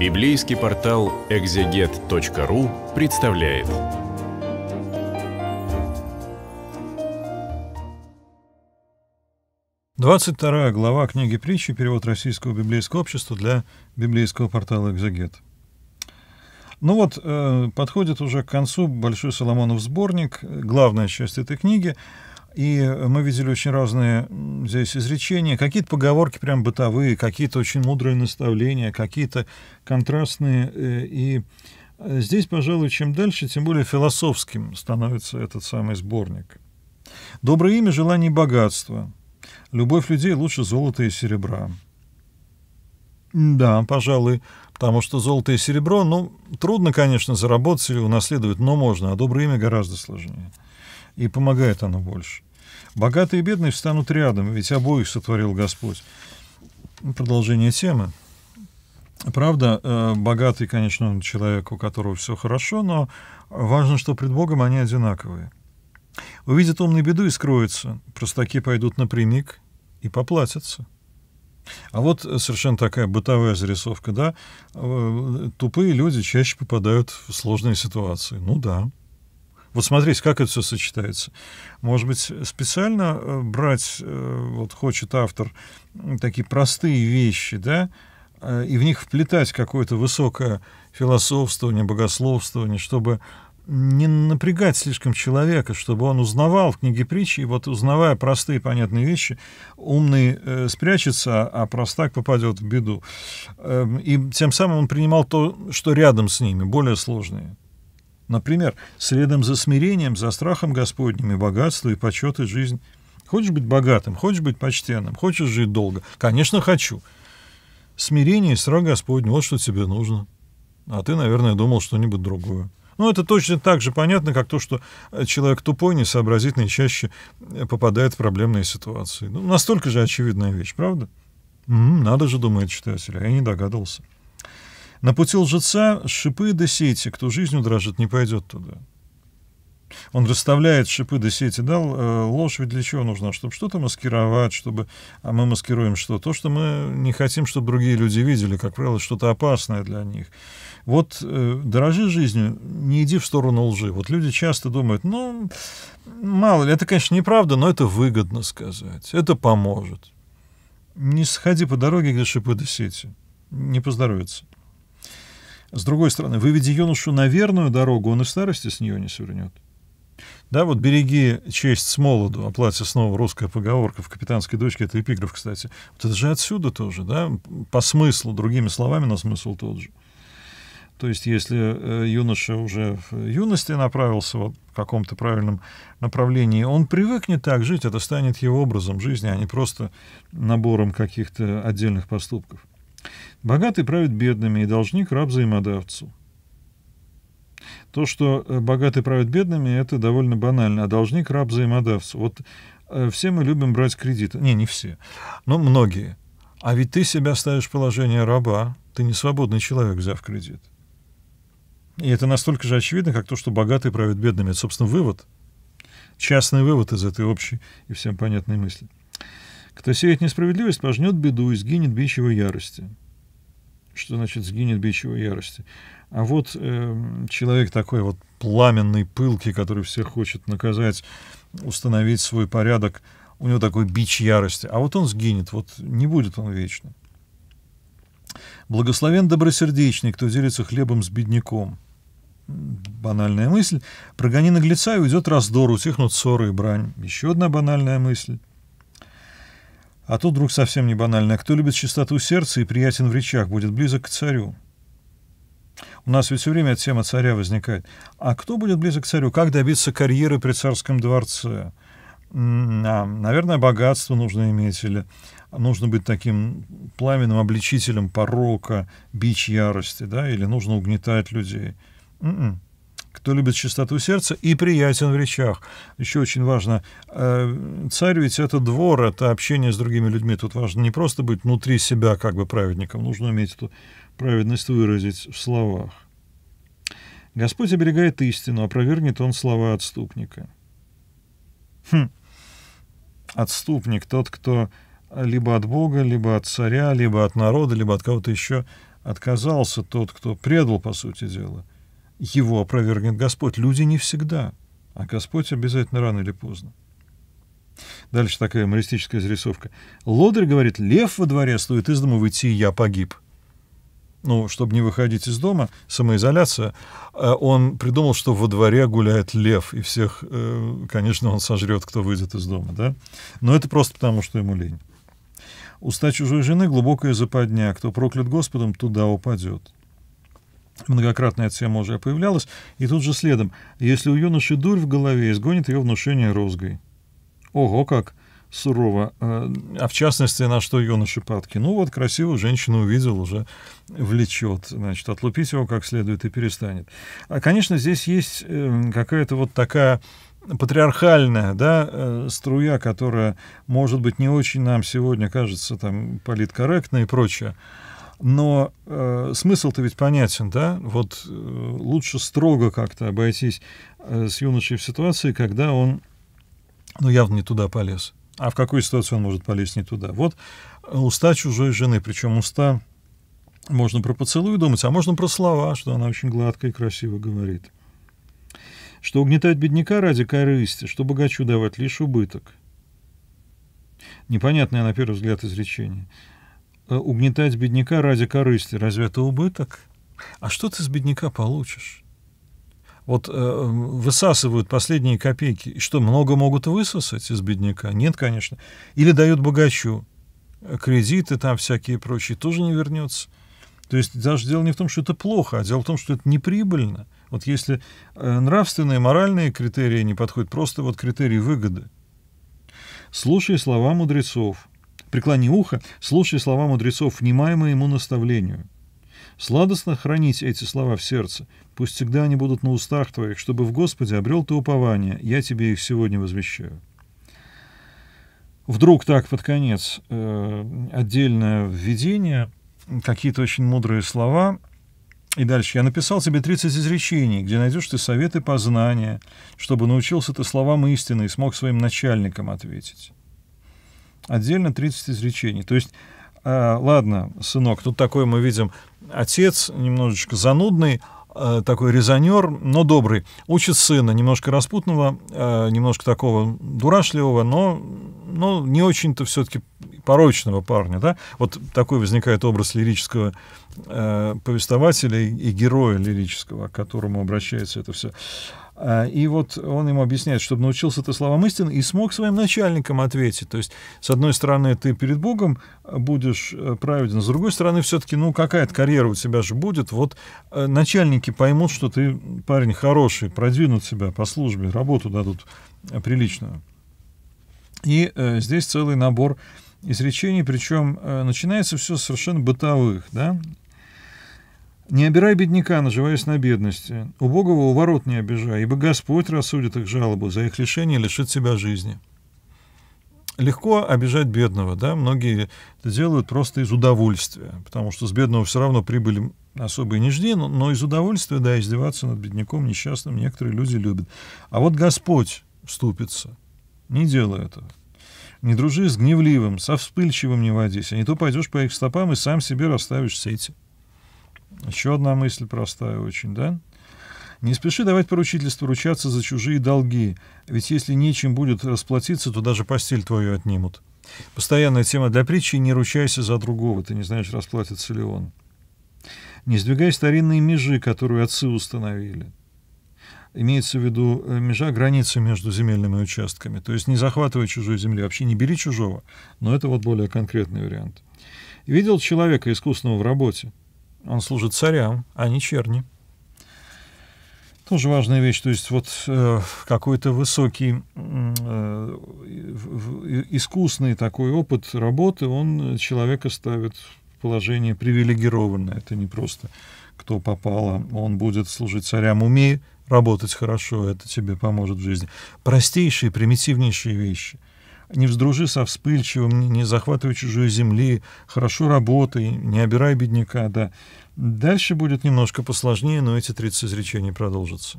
Библейский портал экзегет.ру представляет. Двадцать вторая глава книги притчи, перевод Российского библейского общества для библейского портала «Экзегет». Ну вот, э, подходит уже к концу Большой Соломонов сборник, главная часть этой книги. И мы видели очень разные здесь изречения. Какие-то поговорки прям бытовые, какие-то очень мудрые наставления, какие-то контрастные. Э, и э, здесь, пожалуй, чем дальше, тем более философским становится этот самый сборник. Доброе имя, желание богатства. Любовь людей лучше золота и серебра. Да, пожалуй, потому что золото и серебро, ну, трудно, конечно, заработать или унаследовать, но можно, а доброе имя гораздо сложнее. И помогает оно больше. Богатые и бедные встанут рядом, ведь обоих сотворил Господь. Ну, продолжение темы. Правда, э, богатый, конечно, он человек, у которого все хорошо, но важно, что пред Богом они одинаковые. Увидят умный беду и скроются. Простаки пойдут напрямик и поплатятся. А вот совершенно такая бытовая зарисовка, да? Э, тупые люди чаще попадают в сложные ситуации. Ну да. Вот смотрите, как это все сочетается. Может быть, специально э, брать, э, вот хочет автор, такие простые вещи, да, э, и в них вплетать какое-то высокое философствование, богословствование, чтобы не напрягать слишком человека, чтобы он узнавал в книге притчи, и вот узнавая простые понятные вещи, умный э, спрячется, а простак попадет в беду. Э, и тем самым он принимал то, что рядом с ними, более сложные. Например, следом за смирением, за страхом Господним и богатство, и почет, и жизнь. Хочешь быть богатым, хочешь быть почтенным, хочешь жить долго? Конечно, хочу. Смирение и страх господний. вот что тебе нужно. А ты, наверное, думал что-нибудь другое. Ну, это точно так же понятно, как то, что э, человек тупой, несообразительный, чаще э, попадает в проблемные ситуации. Ну, настолько же очевидная вещь, правда? М м-м, -м, надо же, думает читатель, а я не догадался. На пути лжеца шипы да сети, кто жизнью дрожит, не пойдет туда. Он расставляет шипы до сети, да, э, ложь ведь для чего нужна? Чтобы что-то маскировать, чтобы... А мы маскируем что? То, что мы не хотим, чтобы другие люди видели, как правило, что-то опасное для них. Вот э, дорожи жизнью, не иди в сторону лжи. Вот люди часто думают, ну, мало ли, это, конечно, неправда, но это выгодно сказать, это поможет. Не сходи по дороге, где шипы до сети, не поздоровится. С другой стороны, выведи юношу на верную дорогу, он и в старости с нее не свернет. Да, вот «береги честь с молоду», о а платье снова русская поговорка в «Капитанской дочке», это эпиграф, кстати. Вот это же отсюда тоже, да, по смыслу, другими словами, на смысл тот же. То есть, если э, юноша уже в юности направился вот в каком-то правильном направлении, он привыкнет так жить, это станет его образом жизни, а не просто набором каких-то отдельных поступков. Богатый правит бедными, и должник – раб взаимодавцу. То, что э, богатый правит бедными, это довольно банально, а должник – раб взаимодавцу. Вот э, все мы любим брать кредит, Не, не все, но многие. А ведь ты себя ставишь в положение раба, ты не свободный человек, взяв кредит. И это настолько же очевидно, как то, что богатый правит бедными. Это, собственно, вывод, частный вывод из этой общей и всем понятной мысли. Кто сеет несправедливость, пожнет беду и сгинет бич ярости. Что значит сгинет бич ярости? А вот э, человек такой вот пламенный, пылкий, который всех хочет наказать, установить свой порядок, у него такой бич ярости. А вот он сгинет, вот не будет он вечно. Благословен добросердечный, кто делится хлебом с бедняком. Банальная мысль. Прогони наглеца и уйдет раздор, утихнут ссоры и брань. Еще одна банальная мысль. А тут вдруг совсем не банально. Кто любит чистоту сердца и приятен в речах, будет близок к царю. У нас ведь все время тема царя возникает. А кто будет близок к царю? Как добиться карьеры при царском дворце? А, наверное, богатство нужно иметь или нужно быть таким пламенным обличителем порока, бич ярости, да, или нужно угнетать людей. М м-м. -м кто любит чистоту сердца и приятен в речах. Еще очень важно, э, царь ведь это двор, это общение с другими людьми. Тут важно не просто быть внутри себя как бы праведником, нужно уметь эту праведность выразить в словах. Господь оберегает истину, а опровергнет он слова отступника. Хм. Отступник, тот, кто либо от Бога, либо от царя, либо от народа, либо от кого-то еще отказался, тот, кто предал, по сути дела – его опровергнет Господь. Люди не всегда, а Господь обязательно рано или поздно. Дальше такая моралистическая зарисовка. Лодырь говорит, лев во дворе, стоит из дома выйти, и я погиб. Ну, чтобы не выходить из дома, самоизоляция, э, он придумал, что во дворе гуляет лев, и всех, э, конечно, он сожрет, кто выйдет из дома, да? Но это просто потому, что ему лень. Уста чужой жены глубокая западня, кто проклят Господом, туда упадет. Многократно эта тема уже появлялась. И тут же следом. Если у юноши дурь в голове, изгонит ее внушение розгой. Ого как! сурово. Э, а в частности, на что юноши падки? Ну вот, красивую женщину увидел, уже влечет. Значит, отлупить его как следует и перестанет. А, конечно, здесь есть эм, какая-то вот такая патриархальная да, э, струя, которая, может быть, не очень нам сегодня кажется там политкорректной и прочее. Но э, смысл-то ведь понятен, да? Вот э, лучше строго как-то обойтись э, с юношей в ситуации, когда он, ну, явно не туда полез. А в какую ситуацию он может полезть не туда? Вот э, уста чужой жены, причем уста можно про поцелуй думать, а можно про слова, что она очень гладко и красиво говорит. Что угнетать бедняка ради корысти, что богачу давать лишь убыток. Непонятное на первый взгляд изречение. Э, угнетать бедняка ради корысти, разве это убыток? А что ты с бедняка получишь? Вот э, э, высасывают последние копейки. И что, много могут высосать из бедняка? Нет, конечно. Или дают богачу э, кредиты там всякие прочие, тоже не вернется. То есть даже дело не в том, что это плохо, а дело в том, что это неприбыльно. Вот если э, нравственные, моральные критерии не подходят, просто вот критерии выгоды. Слушай слова мудрецов. Преклони ухо, слушай слова мудрецов, внимаемо ему наставлению. Сладостно хранить эти слова в сердце, пусть всегда они будут на устах твоих, чтобы в Господе обрел ты упование, я тебе их сегодня возвещаю. Вдруг так под конец э, отдельное введение, какие-то очень мудрые слова, и дальше. «Я написал тебе 30 изречений, где найдешь ты советы познания, чтобы научился ты словам истины и смог своим начальникам ответить отдельно 30 изречений. То есть, э, ладно, сынок, тут такой мы видим отец немножечко занудный, э, такой резонер, но добрый. Учит сына, немножко распутного, э, немножко такого дурашливого, но, но не очень-то все-таки порочного парня. Да? Вот такой возникает образ лирического э, повествователя и, и героя лирического, к которому обращается это все. А, и вот он ему объясняет, чтобы научился ты словам истины и смог своим начальникам ответить. То есть, с одной стороны, ты перед Богом э, будешь э, праведен, с другой стороны, все-таки, ну, какая-то карьера у тебя же будет. Вот э, начальники поймут, что ты парень хороший, продвинут тебя по службе, работу дадут приличную. И э, здесь целый набор изречений, причем э, начинается все совершенно бытовых, да, не обирай бедняка, наживаясь на бедности. Убогого у ворот не обижай, ибо Господь рассудит их жалобу, за их лишение лишит себя жизни. Легко обижать бедного, да, многие это делают просто из удовольствия, потому что с бедного все равно прибыли особо и не жди, но, но из удовольствия, да, издеваться над бедняком, несчастным некоторые люди любят. А вот Господь вступится, не делай этого. Не дружи с гневливым, со вспыльчивым не водись, а не то пойдешь по их стопам и сам себе расставишь сети. Еще одна мысль простая очень, да? Не спеши давать поручительство, ручаться за чужие долги, ведь если нечем будет расплатиться, то даже постель твою отнимут. Постоянная тема для притчи «Не ручайся за другого, ты не знаешь, расплатится ли он». Не сдвигай старинные межи, которые отцы установили. Имеется в виду э, межа границы между земельными участками. То есть не захватывай чужую землю, вообще не бери чужого. Но это вот более конкретный вариант. Видел человека, искусного в работе. Он служит царям, а не черни. Тоже важная вещь, то есть вот э, какой-то высокий, э, искусный такой опыт работы, он человека ставит в положение привилегированное. Это не просто кто попало, он будет служить царям. Умей работать хорошо, это тебе поможет в жизни. Простейшие, примитивнейшие вещи – не вздружи со вспыльчивым, не захватывай чужой земли, хорошо работай, не обирай бедняка, да. Дальше будет немножко посложнее, но эти 30 изречений продолжатся.